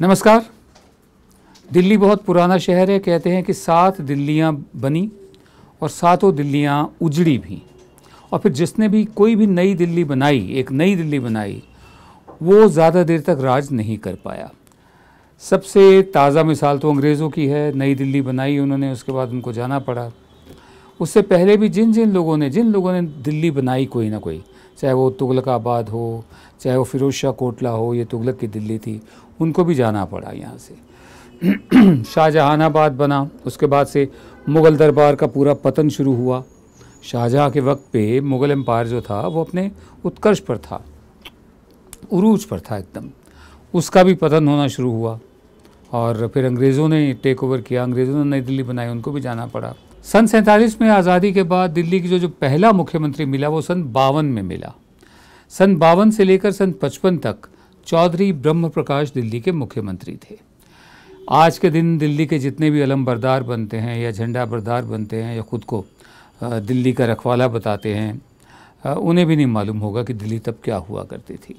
नमस्कार दिल्ली बहुत पुराना शहर है कहते हैं कि सात दिल्लियाँ बनी और सातों दिल्लियाँ उजड़ी भी और फिर जिसने भी कोई भी नई दिल्ली बनाई एक नई दिल्ली बनाई वो ज़्यादा देर तक राज नहीं कर पाया सबसे ताज़ा मिसाल तो अंग्रेज़ों की है नई दिल्ली बनाई उन्होंने उसके बाद उनको जाना पड़ा उससे पहले भी जिन जिन लोगों ने जिन लोगों ने दिल्ली बनाई कोई ना कोई चाहे वो तुगलकाबाद हो चाहे वो फिरोज शाह कोटला हो ये तुगलक की दिल्ली थी उनको भी जाना पड़ा यहाँ से शाहजहानाबाद बना उसके बाद से मुग़ल दरबार का पूरा पतन शुरू हुआ शाहजहाँ के वक्त पे मुग़ल एम्पायर जो था वो अपने उत्कर्ष पर था उरूज पर था एकदम उसका भी पतन होना शुरू हुआ और फिर अंग्रेज़ों ने टेक ओवर किया अंग्रेज़ों ने नई दिल्ली बनाई उनको भी जाना पड़ा सन सैंतालीस में आज़ादी के बाद दिल्ली की जो जो पहला मुख्यमंत्री मिला वो सन बावन में मिला सन बावन से लेकर सन पचपन तक चौधरी ब्रह्म प्रकाश दिल्ली के मुख्यमंत्री थे आज के दिन दिल्ली के जितने भी अलम बरदार बनते हैं या झंडा बरदार बनते हैं या ख़ुद को दिल्ली का रखवाला बताते हैं उन्हें भी नहीं मालूम होगा कि दिल्ली तब क्या हुआ करती थी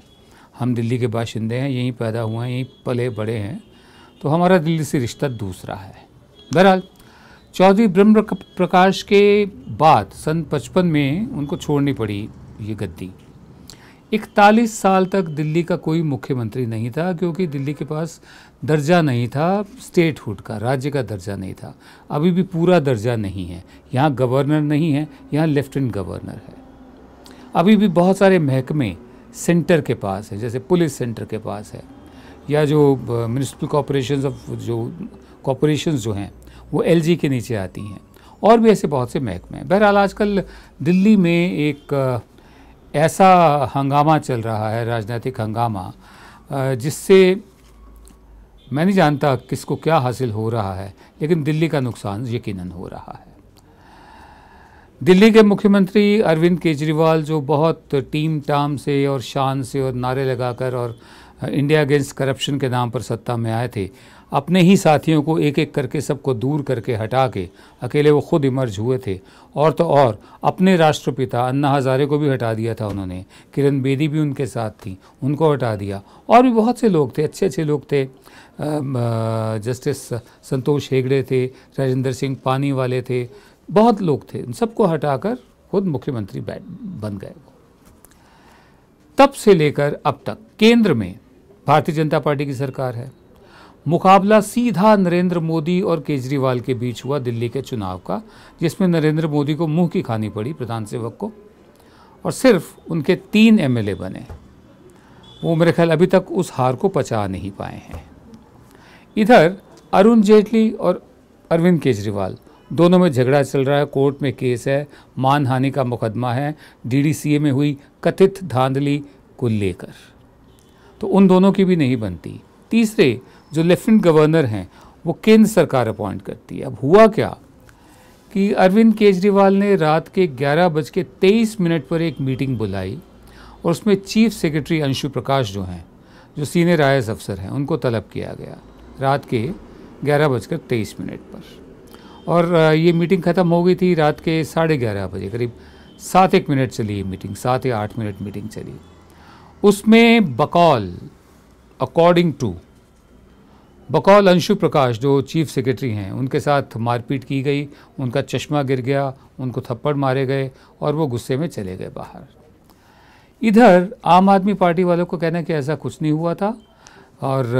हम दिल्ली के बाशिंदे हैं यहीं पैदा हुए हैं यहीं पले बड़े हैं तो हमारा दिल्ली से रिश्ता दूसरा है बहरहाल चौधरी ब्रह्म प्रकाश के बाद सन पचपन में उनको छोड़नी पड़ी ये गद्दी इकतालीस साल तक दिल्ली का कोई मुख्यमंत्री नहीं था क्योंकि दिल्ली के पास दर्जा नहीं था स्टेटहुड का राज्य का दर्जा नहीं था अभी भी पूरा दर्जा नहीं है यहाँ गवर्नर नहीं है यहाँ लेफ्टिनेंट गवर्नर है अभी भी बहुत सारे महकमे सेंटर के पास है जैसे पुलिस सेंटर के पास है या जो म्यूनसिपल कॉरपोरेशन ऑफ जो कॉरपोरेशन जो हैं वो एल के नीचे आती हैं और भी ऐसे बहुत से महकमे हैं बहरहाल आजकल दिल्ली में एक ऐसा हंगामा चल रहा है राजनीतिक हंगामा जिससे मैं नहीं जानता किसको क्या हासिल हो रहा है लेकिन दिल्ली का नुकसान यकीनन हो रहा है दिल्ली के मुख्यमंत्री अरविंद केजरीवाल जो बहुत टीम टाम से और शान से और नारे लगाकर और इंडिया अगेंस्ट करप्शन के नाम पर सत्ता में आए थे अपने ही साथियों को एक एक करके सबको दूर करके हटा के अकेले वो खुद इमर्ज हुए थे और तो और अपने राष्ट्रपिता अन्ना हज़ारे को भी हटा दिया था उन्होंने किरण बेदी भी उनके साथ थी उनको हटा दिया और भी बहुत से लोग थे अच्छे अच्छे लोग थे जस्टिस संतोष हेगड़े थे राजेंद्र सिंह पानी वाले थे बहुत लोग थे उन सबको हटाकर खुद मुख्यमंत्री बन गए तब से लेकर अब तक केंद्र में भारतीय जनता पार्टी की सरकार है मुकाबला सीधा नरेंद्र मोदी और केजरीवाल के बीच हुआ दिल्ली के चुनाव का जिसमें नरेंद्र मोदी को मुंह की खानी पड़ी प्रधान सेवक को और सिर्फ उनके तीन एमएलए बने वो मेरे ख्याल अभी तक उस हार को पचा नहीं पाए हैं इधर अरुण जेटली और अरविंद केजरीवाल दोनों में झगड़ा चल रहा है कोर्ट में केस है मानहानि का मुकदमा है डीडीसीए में हुई कथित धांधली को लेकर तो उन दोनों की भी नहीं बनती तीसरे जो लेफ्टिनेंट गवर्नर हैं वो केंद्र सरकार अपॉइंट करती है अब हुआ क्या कि अरविंद केजरीवाल ने रात के ग्यारह बज के तेईस मिनट पर एक मीटिंग बुलाई और उसमें चीफ सेक्रेटरी अंशु प्रकाश जो हैं जो सीनियर आई अफसर हैं उनको तलब किया गया रात के ग्यारह बजकर तेईस मिनट पर और ये मीटिंग ख़त्म हो गई थी रात के साढ़े ग्यारह बजे करीब सात एक मिनट चली ये मीटिंग सात या आठ मिनट मीटिंग चली उसमें बकौल अकॉर्डिंग टू बकौल अंशु प्रकाश जो चीफ सेक्रेटरी हैं उनके साथ मारपीट की गई उनका चश्मा गिर गया उनको थप्पड़ मारे गए और वो गुस्से में चले गए बाहर इधर आम आदमी पार्टी वालों को कहना कि ऐसा कुछ नहीं हुआ था और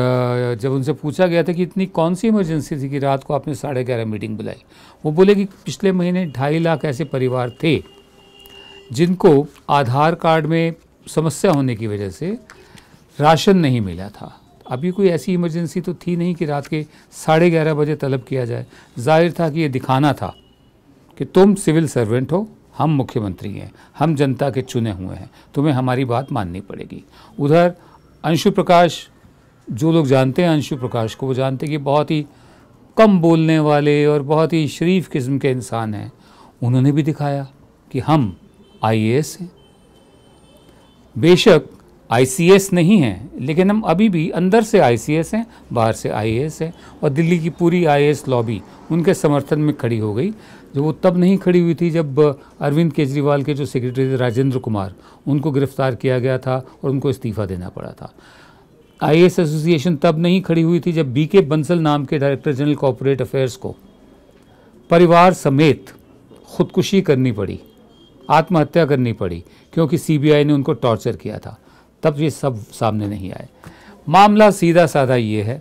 जब उनसे पूछा गया था कि इतनी कौन सी इमरजेंसी थी कि रात को आपने साढ़े ग्यारह मीटिंग बुलाई वो बोले कि पिछले महीने ढाई लाख ऐसे परिवार थे जिनको आधार कार्ड में समस्या होने की वजह से राशन नहीं मिला था अभी कोई ऐसी इमरजेंसी तो थी नहीं कि रात के साढ़े ग्यारह बजे तलब किया जाए जाहिर था कि ये दिखाना था कि तुम सिविल सर्वेंट हो हम मुख्यमंत्री हैं हम जनता के चुने हुए हैं तुम्हें हमारी बात माननी पड़ेगी उधर अंशु प्रकाश जो लोग जानते हैं अंशु प्रकाश को वो जानते हैं कि बहुत ही कम बोलने वाले और बहुत ही शरीफ किस्म के इंसान हैं उन्होंने भी दिखाया कि हम आई हैं बेशक आईसीएस नहीं है लेकिन हम अभी भी अंदर से आईसीएस हैं बाहर से आईएएस है और दिल्ली की पूरी आईएएस लॉबी उनके समर्थन में खड़ी हो गई जो वो तब नहीं खड़ी हुई थी जब अरविंद केजरीवाल के जो सेक्रेटरी थे राजेंद्र कुमार उनको गिरफ्तार किया गया था और उनको इस्तीफ़ा देना पड़ा था आई एसोसिएशन तब नहीं खड़ी हुई थी जब बी के बंसल नाम के डायरेक्टर जनरल कॉपोरेट अफेयर्स को परिवार समेत खुदकुशी करनी पड़ी आत्महत्या करनी पड़ी क्योंकि सीबीआई ने उनको टॉर्चर किया था तब ये सब सामने नहीं आए मामला सीधा साधा ये है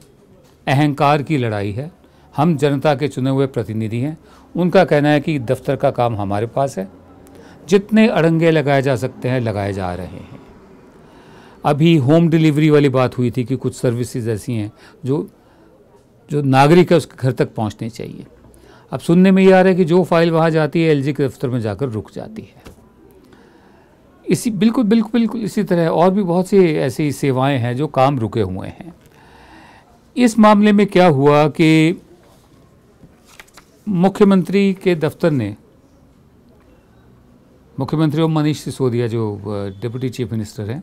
अहंकार की लड़ाई है हम जनता के चुने हुए प्रतिनिधि हैं उनका कहना है कि दफ्तर का काम हमारे पास है जितने अड़ंगे लगाए जा सकते हैं लगाए जा रहे हैं अभी होम डिलीवरी वाली बात हुई थी कि कुछ सर्विसेज ऐसी हैं जो जो नागरिक है उसके घर तक पहुंचने चाहिए अब सुनने में ये आ रहा है कि जो फाइल वहाँ जाती है एलजी के दफ्तर में जाकर रुक जाती है इसी बिल्कुल बिल्कुल बिल्कुल इसी तरह और भी बहुत सी ऐसी सेवाएं हैं जो काम रुके हुए हैं इस मामले में क्या हुआ कि मुख्यमंत्री के दफ्तर ने मुख्यमंत्री और मनीष सिसोदिया जो डिप्टी चीफ मिनिस्टर हैं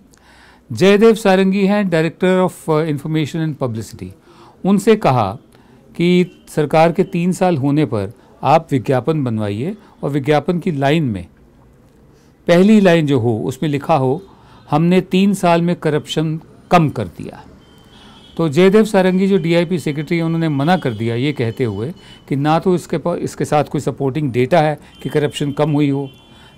जयदेव सारंगी हैं director of information and publicity उनसे कहा कि सरकार के तीन साल होने पर आप विज्ञापन बनवाइए और विज्ञापन की लाइन में पहली लाइन जो हो उसमें लिखा हो हमने तीन साल में करप्शन कम कर दिया तो जयदेव सारंगी जो डीआईपी सेक्रेटरी है उन्होंने मना कर दिया ये कहते हुए कि ना तो इसके पास इसके साथ कोई सपोर्टिंग डेटा है कि करप्शन कम हुई हो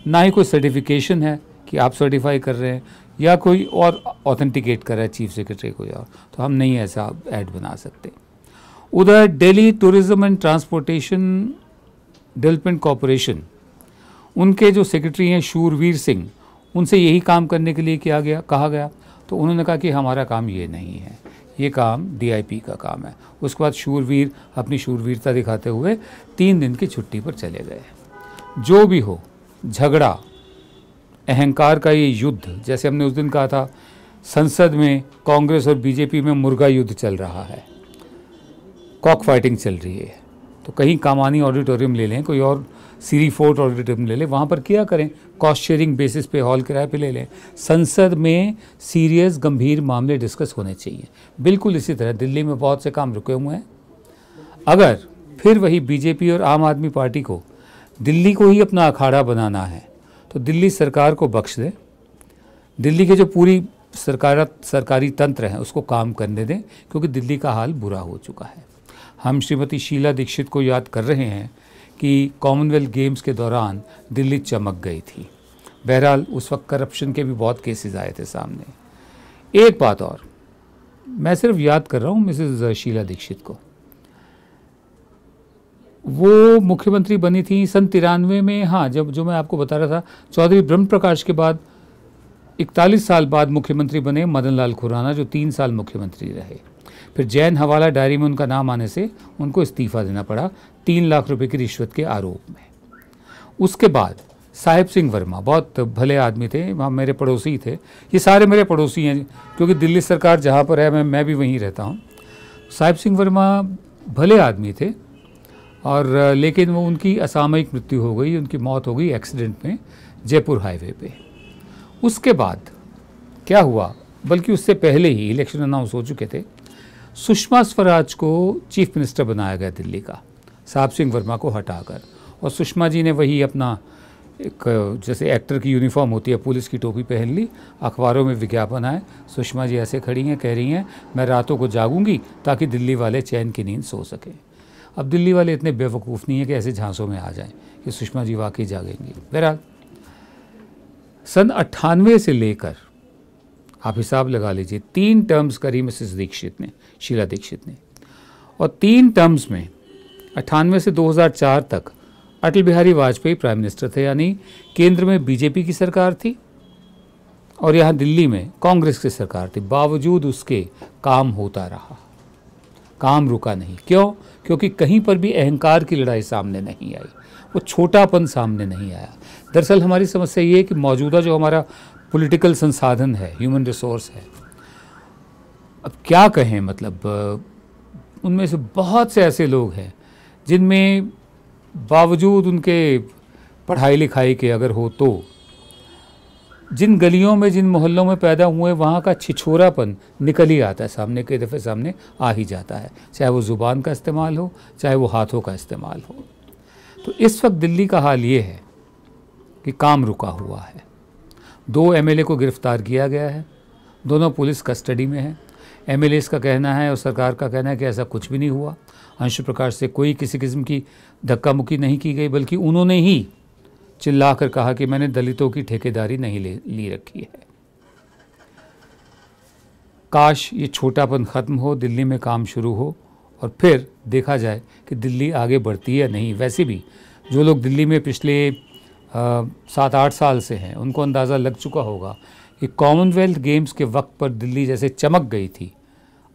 ना ही कोई सर्टिफिकेशन है कि आप सर्टिफाई कर रहे हैं या कोई और ऑथेंटिकेट कर रहा है चीफ सेक्रेटरी को और तो हम नहीं ऐसा ऐड बना सकते उधर Delhi tourism and transportation development corporation उनके जो सेक्रेटरी हैं शूरवीर सिंह उनसे यही काम करने के लिए किया गया कहा गया तो उन्होंने कहा कि हमारा काम ये नहीं है ये काम डीआईपी का काम है उसके बाद शूरवीर अपनी शूरवीरता दिखाते हुए तीन दिन की छुट्टी पर चले गए जो भी हो झगड़ा अहंकार का ये युद्ध जैसे हमने उस दिन कहा था संसद में कांग्रेस और बीजेपी में मुर्गा युद्ध चल रहा है कॉक फाइटिंग चल रही है तो कहीं कामानी ऑडिटोरियम ले लें कोई और सीरी फोर्ट ऑडिटोरियम ले लें वहाँ पर किया करें कॉस्ट शेयरिंग बेसिस पे हॉल किराए पे ले लें संसद में सीरियस गंभीर मामले डिस्कस होने चाहिए बिल्कुल इसी तरह दिल्ली में बहुत से काम रुके हुए हैं अगर फिर वही बीजेपी और आम आदमी पार्टी को दिल्ली को ही अपना अखाड़ा बनाना है तो दिल्ली सरकार को बख्श दें दिल्ली के जो पूरी सरकार सरकारी तंत्र हैं उसको काम करने दें क्योंकि दिल्ली का हाल बुरा हो चुका है हम श्रीमती शीला दीक्षित को याद कर रहे हैं कि कॉमनवेल्थ गेम्स के दौरान दिल्ली चमक गई थी बहरहाल उस वक्त करप्शन के भी बहुत केसेस आए थे सामने एक बात और मैं सिर्फ याद कर रहा हूँ मिसेज शीला दीक्षित को वो मुख्यमंत्री बनी थी सन तिरानवे में हाँ जब जो मैं आपको बता रहा था चौधरी ब्रह्म प्रकाश के बाद इकतालीस साल बाद मुख्यमंत्री बने मदन लाल खुराना जो तीन साल मुख्यमंत्री रहे फिर जैन हवाला डायरी में उनका नाम आने से उनको इस्तीफा देना पड़ा तीन लाख रुपए की रिश्वत के आरोप में उसके बाद साहिब सिंह वर्मा बहुत भले आदमी थे वहाँ मेरे पड़ोसी थे ये सारे मेरे पड़ोसी हैं क्योंकि दिल्ली सरकार जहाँ पर है मैं मैं भी वहीं रहता हूँ साहिब सिंह वर्मा भले आदमी थे और लेकिन वो उनकी असामयिक मृत्यु हो गई उनकी मौत हो गई एक्सीडेंट में जयपुर हाईवे पे उसके बाद क्या हुआ बल्कि उससे पहले ही इलेक्शन अनाउंस हो चुके थे सुषमा स्वराज को चीफ मिनिस्टर बनाया गया दिल्ली का साहब सिंह वर्मा को हटाकर और सुषमा जी ने वही अपना एक जैसे एक्टर की यूनिफॉर्म होती है पुलिस की टोपी पहन ली अखबारों में विज्ञापन आए सुषमा जी ऐसे खड़ी हैं कह रही हैं मैं रातों को जागूंगी ताकि दिल्ली वाले चैन की नींद सो सकें अब दिल्ली वाले इतने बेवकूफ़ नहीं है कि ऐसे झांसों में आ जाएं कि सुषमा जी वाकई जागेंगी बहरहाल सन अट्ठानवे से लेकर आप हिसाब लगा लीजिए तीन टर्म्स करी मिसिस दीक्षित ने शीला दीक्षित ने और तीन टर्म्स में अट्ठानवे से 2004 तक अटल बिहारी वाजपेयी प्राइम मिनिस्टर थे यानी केंद्र में बीजेपी की सरकार थी और यहाँ दिल्ली में कांग्रेस की सरकार थी बावजूद उसके काम होता रहा काम रुका नहीं क्यों क्योंकि कहीं पर भी अहंकार की लड़ाई सामने नहीं आई वो छोटापन सामने नहीं आया दरअसल हमारी समस्या ये है कि मौजूदा जो हमारा पॉलिटिकल संसाधन है ह्यूमन रिसोर्स है अब क्या कहें मतलब उनमें से बहुत से ऐसे लोग हैं जिनमें बावजूद उनके पढ़ाई लिखाई के अगर हो तो जिन गलियों में जिन मोहल्लों में पैदा हुए वहाँ का छिछोरापन निकल ही आता है सामने के दफ़े सामने आ ही जाता है चाहे वो ज़ुबान का इस्तेमाल हो चाहे वो हाथों का इस्तेमाल हो तो इस वक्त दिल्ली का हाल ये है कि काम रुका हुआ है दो एमएलए को गिरफ्तार किया गया है दोनों पुलिस कस्टडी में हैं एम का कहना है और सरकार का कहना है कि ऐसा कुछ भी नहीं हुआ अंश प्रकाश से कोई किसी किस्म की धक्का मुक्की नहीं की गई बल्कि उन्होंने ही चिल्ला कर कहा कि मैंने दलितों की ठेकेदारी नहीं ले ली रखी है काश ये छोटापन ख़त्म हो दिल्ली में काम शुरू हो और फिर देखा जाए कि दिल्ली आगे बढ़ती है नहीं वैसे भी जो लोग दिल्ली में पिछले सात आठ साल से हैं उनको अंदाज़ा लग चुका होगा कि कॉमनवेल्थ गेम्स के वक्त पर दिल्ली जैसे चमक गई थी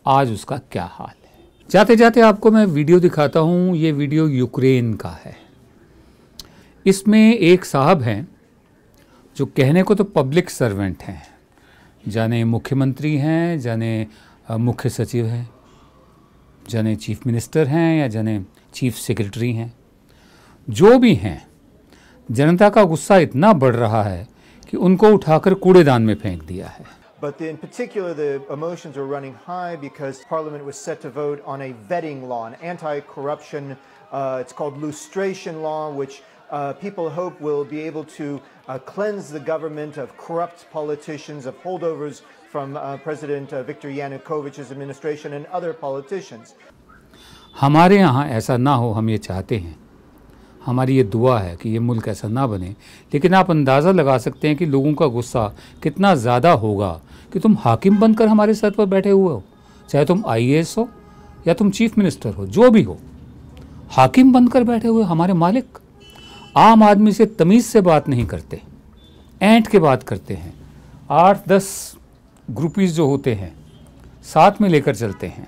आज उसका क्या हाल है जाते जाते आपको मैं वीडियो दिखाता हूँ ये वीडियो यूक्रेन का है इसमें एक साहब हैं जो कहने को तो पब्लिक सर्वेंट हैं जाने मुख्यमंत्री हैं जाने मुख्य सचिव हैं जाने चीफ मिनिस्टर हैं या जाने चीफ सेक्रेटरी हैं जो भी हैं जनता का गुस्सा इतना बढ़ रहा है कि उनको उठाकर कूड़ेदान में फेंक दिया है But in particular, the emotions were running high because Parliament was set to vote on a vetting law, an anti corruption, uh, it's called lustration law, which uh, people hope will be able to uh, cleanse the government of corrupt politicians, of holdovers from uh, President uh, Viktor Yanukovych's administration and other politicians. हमारे यहाँ ऐसा ना हो हम ये चाहते हैं हमारी ये दुआ है कि ये मुल्क ऐसा ना बने लेकिन आप अंदाज़ा लगा सकते हैं कि लोगों का गुस्सा कितना ज़्यादा होगा कि तुम हाकिम बनकर हमारे सर पर बैठे हुए हो चाहे तुम आईएएस हो या तुम चीफ मिनिस्टर हो जो भी हो हाकिम बनकर बैठे हुए हमारे मालिक आम आदमी से तमीज़ से बात नहीं करते एंट के बात करते हैं आठ दस ग्रुपीज़ जो होते हैं साथ में लेकर चलते हैं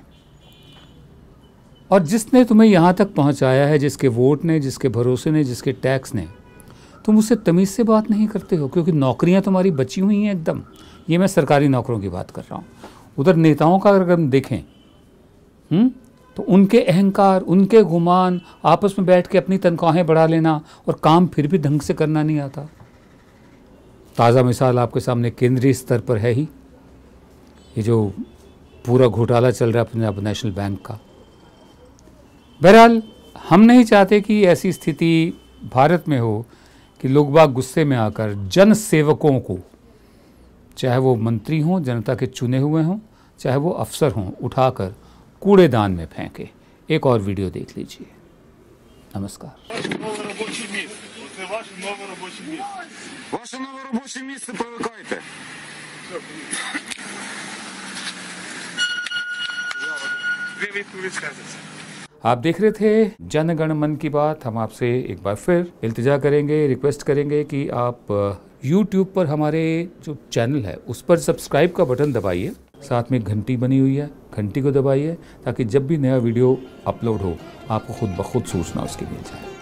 और जिसने तुम्हें यहाँ तक पहुँचाया है जिसके वोट ने जिसके भरोसे ने जिसके टैक्स ने तुम उससे तमीज़ से बात नहीं करते हो क्योंकि नौकरियाँ तुम्हारी बची हुई हैं एकदम ये मैं सरकारी नौकरों की बात कर रहा हूँ उधर नेताओं का अगर हम देखें हुँ? हम्म, तो उनके अहंकार उनके गुमान आपस में बैठ के अपनी तनख्वाहें बढ़ा लेना और काम फिर भी ढंग से करना नहीं आता ताज़ा मिसाल आपके सामने केंद्रीय स्तर पर है ही ये जो पूरा घोटाला चल रहा है पंजाब नेशनल बैंक का बहरहाल हम नहीं चाहते कि ऐसी स्थिति भारत में हो कि लोग बाग गुस्से में आकर जन सेवकों को चाहे वो मंत्री हों जनता के चुने हुए हों चाहे वो अफसर हों उठाकर कूड़ेदान में फेंके एक और वीडियो देख लीजिए नमस्कार आप देख रहे थे जनगण मन की बात हम आपसे एक बार फिर इल्तजा करेंगे रिक्वेस्ट करेंगे कि आप YouTube पर हमारे जो चैनल है उस पर सब्सक्राइब का बटन दबाइए साथ में घंटी बनी हुई है घंटी को दबाइए ताकि जब भी नया वीडियो अपलोड हो आपको खुद ब खुद सूचना उसकी मिल जाए